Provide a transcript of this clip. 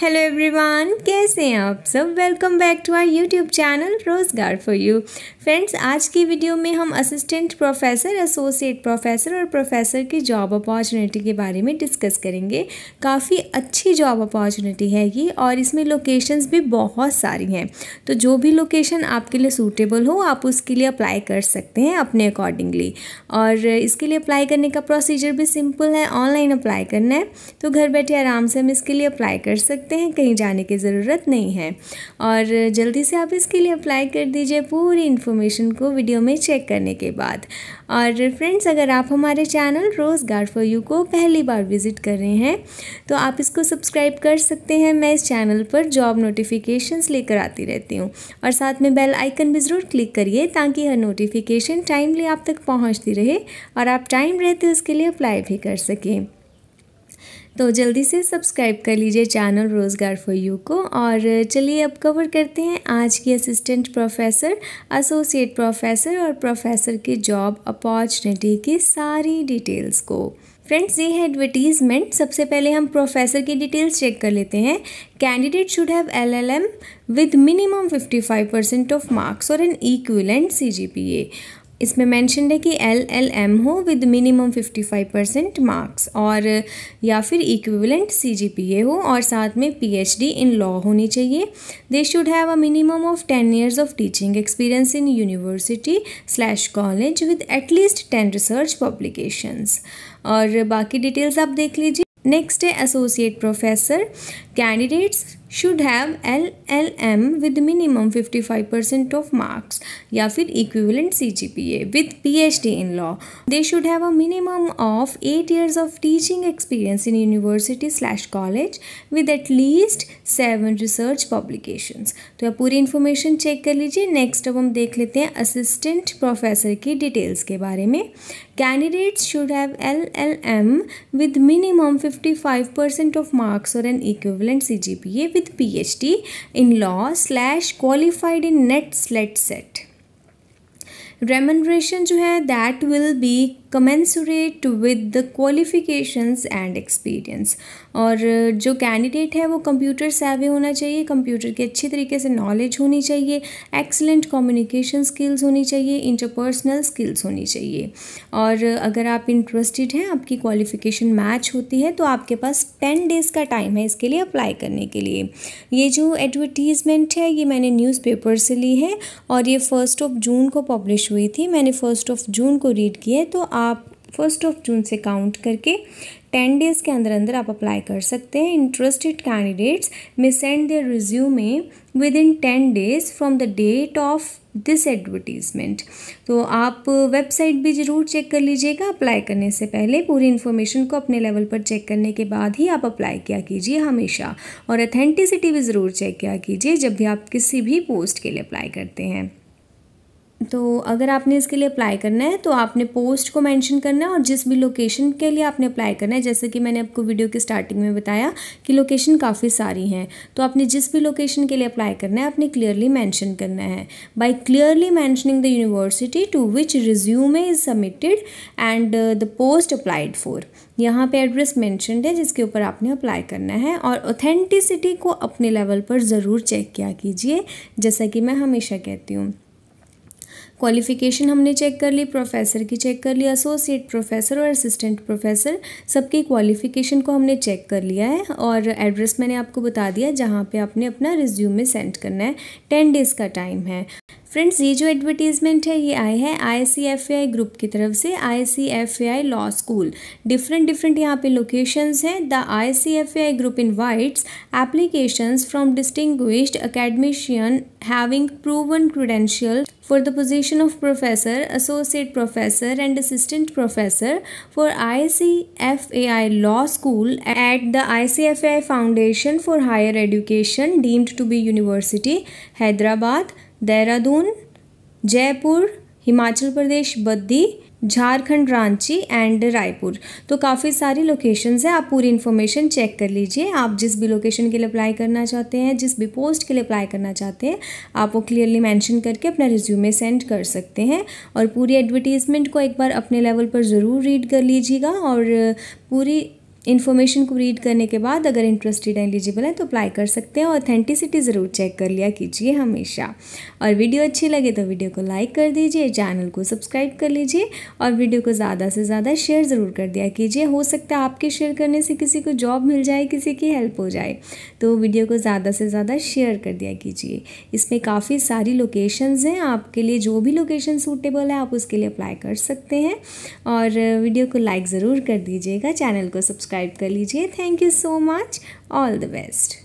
Hello everyone कैसे हैं आप सब welcome back to our YouTube channel Rozgar for you friends आज की वीडियो में हम असिस्टेंट प्रोफेसर एसोसिएट प्रोफेसर और प्रोफेसर की जॉब अपॉर्चुनिटी के बारे में डिस्कस करेंगे काफ़ी अच्छी जॉब अपॉर्चुनिटी है ये और इसमें लोकेशंस भी बहुत सारी हैं तो जो भी लोकेशन आपके लिए सूटेबल हो आप उसके लिए अप्लाई कर सकते हैं अपने अकॉर्डिंगली और इसके लिए अप्लाई करने का प्रोसीजर भी सिंपल है ऑनलाइन अप्लाई करना है तो घर बैठे आराम से हम इसके लिए अप्लाई कर सकते सकते हैं कहीं जाने की ज़रूरत नहीं है और जल्दी से आप इसके लिए अप्लाई कर दीजिए पूरी इन्फॉर्मेशन को वीडियो में चेक करने के बाद और फ्रेंड्स अगर आप हमारे चैनल रोज़गार फॉर यू को पहली बार विज़िट कर रहे हैं तो आप इसको सब्सक्राइब कर सकते हैं मैं इस चैनल पर जॉब नोटिफिकेशंस लेकर आती रहती हूँ और साथ में बेल आइकन भी ज़रूर क्लिक करिए ताकि हर नोटिफिकेशन टाइमली आप तक पहुँचती रहे और आप टाइम रहते उसके लिए अप्लाई भी कर सकें तो जल्दी से सब्सक्राइब कर लीजिए चैनल रोज़गार फॉर यू को और चलिए अब कवर करते हैं आज की असिस्टेंट प्रोफेसर एसोसिएट प्रोफेसर और प्रोफेसर के जॉब अपॉर्चुनिटी की सारी डिटेल्स को फ्रेंड्स ये है एडवर्टीज़मेंट सबसे पहले हम प्रोफेसर की डिटेल्स चेक कर लेते हैं candidate should have L L M with minimum fifty five percent of marks और an equivalent C G P A इसमें मैंशन है कि एल एल एम हो विद मिनिमम 55 परसेंट मार्क्स और या फिर इक्विवेलेंट सी जी पी ए हो और साथ में P H D in law होनी चाहिए they should have a minimum of ten years of teaching experience in university slash college with at least ten research publications और बाकी डिटेल्स आप देख लीजिए नेक्स्ट है associate professor candidates should have LLM with minimum 55% of marks या फिर equivalent CGPA with PhD in law. They should have a minimum of 8 years of teaching experience in university slash college with at least 7 research publications. तो आप पूरी information check कर लीजिए next अब हम देख लेते हैं असिस्टेंट प्रोफेसर की डिटेल्स के बारे में candidates should have L L M with minimum 55% of marks और an equivalent C G P A with with PhD in law slash qualified in NET SLED set. Remuneration जो है that will be commensurate with the qualifications and experience और जो candidate है वो computer सेवे होना चाहिए कंप्यूटर की अच्छे तरीके से नॉलेज होनी चाहिए एक्सलेंट कम्युनिकेशन स्किल्स होनी चाहिए इंटरपर्सनल स्किल्स होनी चाहिए और अगर आप इंटरेस्टेड हैं आपकी क्वालिफिकेशन मैच होती है तो आपके पास टेन डेज़ का टाइम है इसके लिए अप्लाई करने के लिए ये जो एडवर्टीज़मेंट है ये मैंने न्यूज़पेपर से ली है और ये फर्स्ट ऑफ जून को पब्लिश पब्लिश हुई थी मैंने फ़र्स्ट ऑफ जून को रीड की है तो आप फर्स्ट ऑफ जून से काउंट करके टेन डेज़ के अंदर अंदर आप अप्लाई कर सकते हैं interested candidates may send their resume within ten days from the date of this advertisement तो आप वेबसाइट भी ज़रूर चेक कर लीजिएगा अप्लाई करने से पहले पूरी इन्फॉर्मेशन को अपने लेवल पर चेक करने के बाद ही आप अप्लाई किया कीजिए हमेशा और अथेंटिसिटी भी ज़रूर चेक किया कीजिए जब भी आप किसी भी पोस्ट के लिए अप्लाई करते हैं तो अगर आपने इसके लिए अप्लाई करना है तो आपने पोस्ट को मेंशन करना है और जिस भी लोकेशन के लिए आपने अप्लाई करना है जैसे कि मैंने आपको वीडियो के स्टार्टिंग में बताया कि लोकेशन काफ़ी सारी हैं तो आपने जिस भी लोकेशन के लिए अप्लाई करना है आपने क्लियरली मेंशन करना है by clearly mentioning the university to which resume is submitted and the post applied for यहाँ पे एड्रेस मेंशनड है जिसके ऊपर आपने अप्लाई करना है और ऑथेंटिसिटी को अपने लेवल पर ज़रूर चेक किया कीजिए जैसा कि मैं हमेशा कहती हूँ क्वालिफिकेशन हमने चेक कर ली प्रोफेसर की चेक कर ली एसोसिएट प्रोफेसर और असिस्टेंट प्रोफेसर सबकी क्वालिफिकेशन को हमने चेक कर लिया है और एड्रेस मैंने आपको बता दिया जहाँ पे आपने अपना रिज्यूमे सेंड करना है टेन डेज़ का टाइम है फ्रेंड्स ये जो एडवर्टीजमेंट है ये आए हैं आईसीएफएआई ग्रुप की तरफ से ICFAI law school different different यहाँ पे लोकेशंस हैं the ICFAI group invites applications from distinguished academician having proven credential for the position of professor associate professor and assistant professor for I law school at the I foundation for higher education deemed to be university Hyderabad Dehradun Jaipur Himachal Pradesh Baddi Jharkhand Ranchi and Raipur तो काफ़ी सारी locations हैं आप पूरी information check कर लीजिए आप जिस भी लोकेशन के लिए अप्लाई करना चाहते हैं जिस भी पोस्ट के लिए अप्लाई करना चाहते हैं आप वो क्लियरली मेंशन करके अपना रिज्यूमे सेंड कर सकते हैं और पूरी एडवर्टीज़मेंट को एक बार अपने लेवल पर ज़रूर रीड कर लीजिएगा और पूरी इन्फॉर्मेशन को रीड करने के बाद अगर इंटरेस्टेड एलिजिबल है तो अप्लाई कर सकते हैं ऑथेंटिसिटी ज़रूर चेक कर लिया कीजिए हमेशा और वीडियो अच्छी लगे तो वीडियो को लाइक कर दीजिए चैनल को सब्सक्राइब कर लीजिए और वीडियो को ज़्यादा से ज़्यादा शेयर ज़रूर कर दिया कीजिए हो सकता है आपके शेयर करने से किसी को जॉब मिल जाए किसी की हेल्प हो जाए तो वीडियो को ज़्यादा से ज़्यादा शेयर कर दिया कीजिए इसमें काफ़ी सारी लोकेशंस हैं आपके लिए जो भी लोकेशन सूटेबल है आप उसके लिए अप्लाई कर सकते हैं और वीडियो को लाइक ज़रूर कर दीजिएगा चैनल को सब्सक्राइब सब्सक्राइब कर लीजिए thank you so much all the best